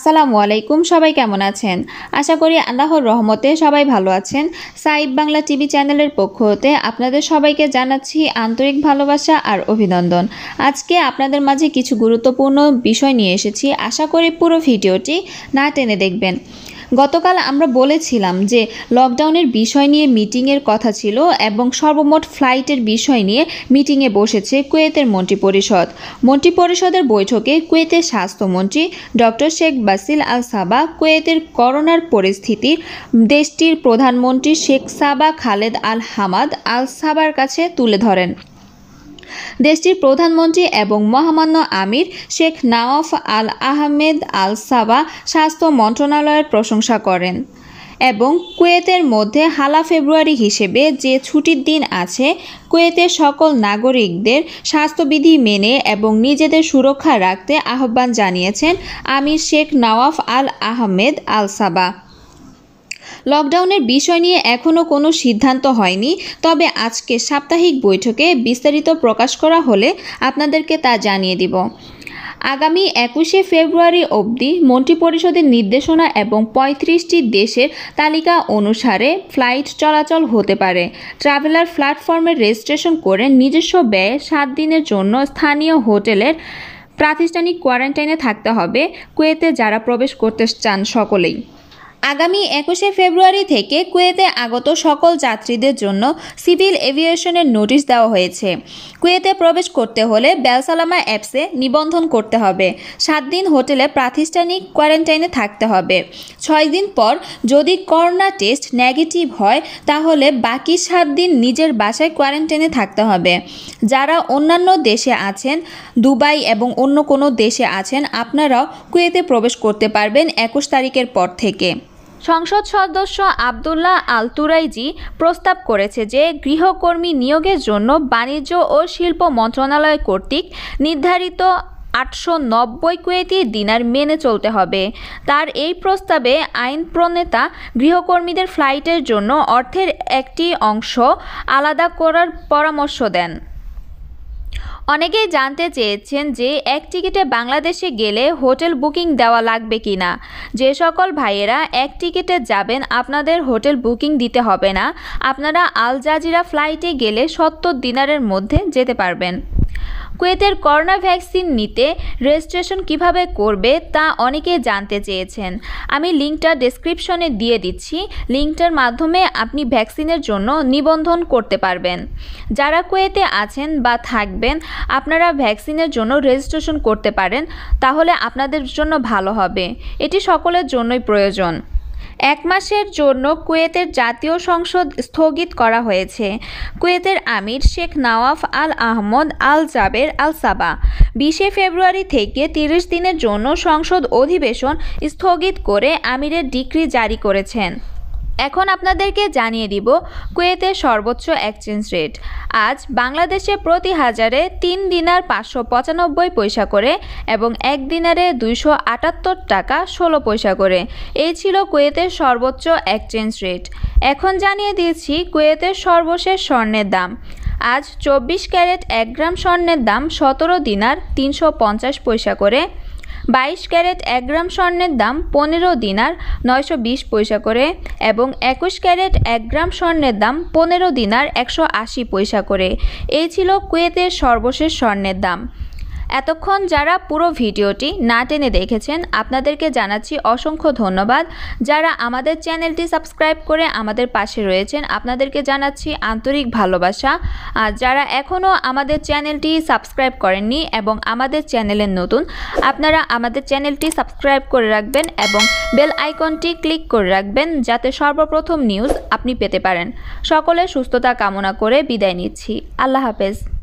আসসালামু আলাইকুম সবাই কেমন আছেন আশা করি আল্লাহর রহমতে সবাই ভালো আছেন সাইব বাংলা টিভি চ্যানেলের পক্ষ হতে আপনাদের সবাইকে জানাচ্ছি আন্তরিক ভালোবাসা আর অভিনন্দন আজকে আপনাদের মাঝে কিছু গুরুত্বপূর্ণ বিষয় নিয়ে এসেছি আশা করি পুরো ভিডিওটি না টেনে দেখবেন গতকাল আমরা বলেছিলাম যে লকডাউনের বিষয় নিয়ে মিটিংয়ের কথা ছিল এবং সর্বমোট ফ্লাইটের বিষয় নিয়ে মিটিংয়ে বসেছে কুয়েতের মন্ত্রিপরিষদ মন্ত্রিপরিষদের বৈঠকে কুয়েতের স্বাস্থ্যমন্ত্রী doctor Sheikh Basil Al Sabah কুয়েতের করোনার পরিস্থিতি দেশটির প্রধানমন্ত্রী Sheikh Sabah Khalid Al Hamad Al সাবার কাছে তুলে ধরেন দেশটির প্রধানমন্ত্রী এবং মহামান্য আমির Sheikh Nawaf Al Ahmad Al Sabah স্বাস্থ্য মন্ত্রণালয়ের প্রশংসা করেন এবং কুয়েতের মধ্যে হালা ফেব্রুয়ারি হিসেবে যে ছুটির দিন আছে কুয়েতের সকল নাগরিকদের স্বাস্থ্যবিধি মেনে এবং নিজেদের সুরক্ষা রাখতে আহ্বান জানিয়েছেন আমির শেখ নওয়াফ আল আহমেদ আল সাবা লকডাউনের বিষয় নিয়ে এখনও কোনো সিদ্ধান্ত হয়নি তবে আজকে সাপ্তাহিক বৈঠকে বিস্তারিত প্রকাশ করা হলে আপনাদেরকে তা জানিয়ে দিব আগামী একুশে ফেব্রুয়ারি অবধি মন্ত্রী পরিষদের নির্দেশনা এবং পঁয়ত্রিশটি দেশের তালিকা অনুসারে ফ্লাইট চলাচল হতে পারে ট্রাভেলার প্ল্যাটফর্মে রেজিস্ট্রেশন করে নিজস্ব ব্যয় সাত দিনের জন্য স্থানীয় হোটেলের প্রাতিষ্ঠানিক কোয়ারেন্টাইনে থাকতে হবে কুয়েতে যারা প্রবেশ করতে চান সকলেই আগামী একুশে ফেব্রুয়ারি থেকে কুয়েতে আগত সকল যাত্রীদের জন্য সিভিল এভিয়েশনের নোটিশ দেওয়া হয়েছে কুয়েতে প্রবেশ করতে হলে বেলসালামা অ্যাপসে নিবন্ধন করতে হবে সাত দিন হোটেলে প্রাতিষ্ঠানিক কোয়ারেন্টাইনে থাকতে হবে ছয় দিন পর যদি করোনা টেস্ট নেগেটিভ হয় তাহলে বাকি সাত দিন নিজের বাসায় কোয়ারেন্টাইনে থাকতে হবে যারা অন্যান্য দেশে আছেন দুবাই এবং অন্য কোনো দেশে আছেন আপনারাও কুয়েতে প্রবেশ করতে পারবেন একুশ তারিখের পর থেকে সংসদ সদস্য আবদুল্লাহ আলতুরাইজি প্রস্তাব করেছে যে গৃহকর্মী নিয়োগের জন্য বাণিজ্য ও শিল্প মন্ত্রণালয় কর্তৃক নির্ধারিত আটশো নব্বই কুয়েতি দিনার মেনে চলতে হবে তার এই প্রস্তাবে আইন প্রণেতা গৃহকর্মীদের ফ্লাইটের জন্য অর্থের একটি অংশ আলাদা করার পরামর্শ দেন অনেকেই জানতে চেয়েছেন যে এক টিকিটে বাংলাদেশে গেলে হোটেল বুকিং দেওয়া লাগবে কি না যে সকল ভাইয়েরা এক টিকিটে যাবেন আপনাদের হোটেল বুকিং দিতে হবে না আপনারা আল জাজিরা ফ্লাইটে গেলে সত্তর দিনারের মধ্যে যেতে পারবেন কুয়েতের করোনা ভ্যাকসিন নিতে রেজিস্ট্রেশন কিভাবে করবে তা অনেকে জানতে চেয়েছেন আমি লিঙ্কটা ডেসক্রিপশনে দিয়ে দিচ্ছি লিঙ্কটার মাধ্যমে আপনি ভ্যাকসিনের জন্য নিবন্ধন করতে পারবেন যারা কুয়েতে আছেন বা থাকবেন আপনারা ভ্যাকসিনের জন্য রেজিস্ট্রেশন করতে পারেন তাহলে আপনাদের জন্য ভালো হবে এটি সকলের জন্যই প্রয়োজন এক মাসের জন্য কুয়েতের জাতীয় সংসদ স্থগিত করা হয়েছে কুয়েতের আমির শেখ নওয়াফ আল আহমদ আল জাবের আল সাবা বিশে ফেব্রুয়ারি থেকে তিরিশ দিনের জন্য সংসদ অধিবেশন স্থগিত করে আমিরের ডিক্রি জারি করেছেন এখন আপনাদেরকে জানিয়ে দিব কুয়েতের সর্বোচ্চ এক্সচেঞ্জ রেট আজ বাংলাদেশে প্রতি হাজারে তিন দিনার পাঁচশো পঁচানব্বই পয়সা করে এবং এক দিনারে দুইশো আটাত্তর টাকা ষোলো পয়সা করে এই ছিল কুয়েতের সর্বোচ্চ এক্সচেঞ্জ রেট এখন জানিয়ে দিয়েছি কুয়েতের সর্বশেষ স্বর্ণের দাম আজ চব্বিশ ক্যারেট এক গ্রাম স্বর্ণের দাম সতেরো দিনার তিনশো পঞ্চাশ পয়সা করে বাইশ ক্যারেট এক গ্রাম স্বর্ণের দাম পনেরো দিনার নয়শো বিশ পয়সা করে এবং একুশ ক্যারেট এক গ্রাম স্বর্ণের দাম পনেরো দিনার একশো আশি পয়সা করে এই ছিল কুয়েতের সর্বশেষ স্বর্ণের দাম এতক্ষণ যারা পুরো ভিডিওটি না টেনে দেখেছেন আপনাদেরকে জানাচ্ছি অসংখ্য ধন্যবাদ যারা আমাদের চ্যানেলটি সাবস্ক্রাইব করে আমাদের পাশে রয়েছেন আপনাদেরকে জানাচ্ছি আন্তরিক ভালোবাসা আর যারা এখনও আমাদের চ্যানেলটি সাবস্ক্রাইব করেননি এবং আমাদের চ্যানেলের নতুন আপনারা আমাদের চ্যানেলটি সাবস্ক্রাইব করে রাখবেন এবং বেল আইকনটি ক্লিক করে রাখবেন যাতে সর্বপ্রথম নিউজ আপনি পেতে পারেন সকলে সুস্থতা কামনা করে বিদায় নিচ্ছি আল্লাহ হাফেজ